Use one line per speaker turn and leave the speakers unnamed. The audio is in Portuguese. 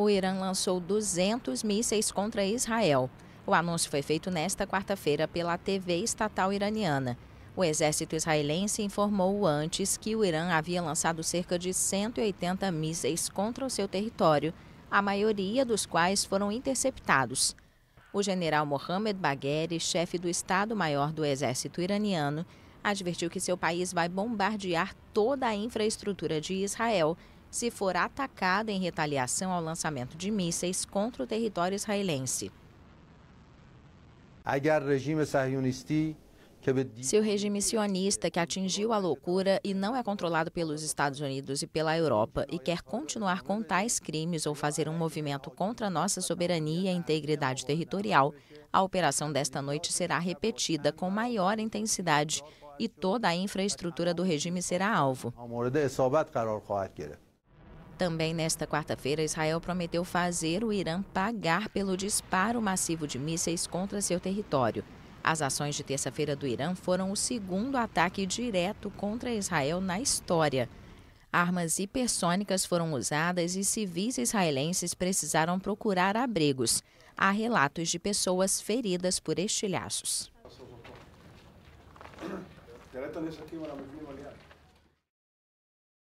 o Irã lançou 200 mísseis contra Israel. O anúncio foi feito nesta quarta-feira pela TV estatal iraniana. O exército israelense informou antes que o Irã havia lançado cerca de 180 mísseis contra o seu território, a maioria dos quais foram interceptados. O general Mohamed Bagheri, chefe do Estado-Maior do Exército iraniano, advertiu que seu país vai bombardear toda a infraestrutura de Israel se for atacada em retaliação ao lançamento de mísseis contra o território israelense. Se o regime sionista que atingiu a loucura e não é controlado pelos Estados Unidos e pela Europa e quer continuar com tais crimes ou fazer um movimento contra nossa soberania e integridade territorial, a operação desta noite será repetida com maior intensidade e toda a infraestrutura do regime será alvo. Também nesta quarta-feira, Israel prometeu fazer o Irã pagar pelo disparo massivo de mísseis contra seu território. As ações de terça-feira do Irã foram o segundo ataque direto contra Israel na história. Armas hipersônicas foram usadas e civis israelenses precisaram procurar abrigos. Há relatos de pessoas feridas por estilhaços.